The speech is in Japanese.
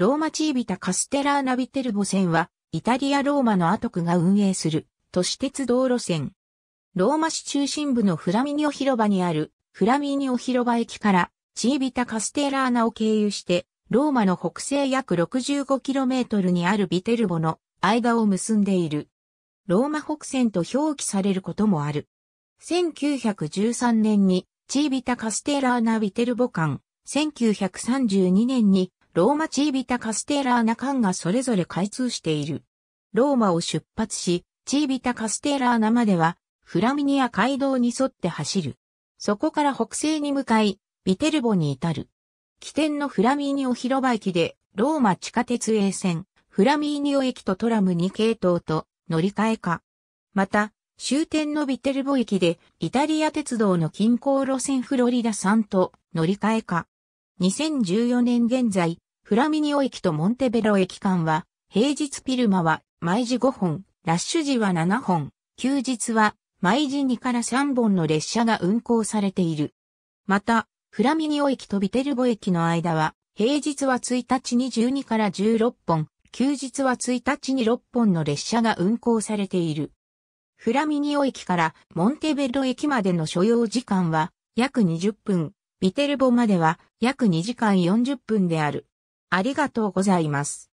ローマチービタ・カステラーナビテルボ線は、イタリア・ローマのアトクが運営する都市鉄道路線。ローマ市中心部のフラミニオ広場にあるフラミニオ広場駅からチービタ・カステラーナを経由して、ローマの北西約 65km にあるビテルボの間を結んでいる。ローマ北線と表記されることもある。1913年にチービタ・カステラーナ・ビテルボ間、1932年にローマチービタ・カステーラーナ間がそれぞれ開通している。ローマを出発し、チービタ・カステーラーナまでは、フラミニア街道に沿って走る。そこから北西に向かい、ビテルボに至る。起点のフラミーニオ広場駅で、ローマ地下鉄営線、フラミーニオ駅とトラム2系統と乗り換えか。また、終点のビテルボ駅で、イタリア鉄道の近郊路線フロリダ3と乗り換えか。2014年現在、フラミニオ駅とモンテベロ駅間は、平日ピルマは毎時5本、ラッシュ時は7本、休日は毎時2から3本の列車が運行されている。また、フラミニオ駅とビテルボ駅の間は、平日は1日に12から16本、休日は1日に6本の列車が運行されている。フラミニオ駅からモンテベロ駅までの所要時間は約20分。ビテルボまでは約2時間40分である。ありがとうございます。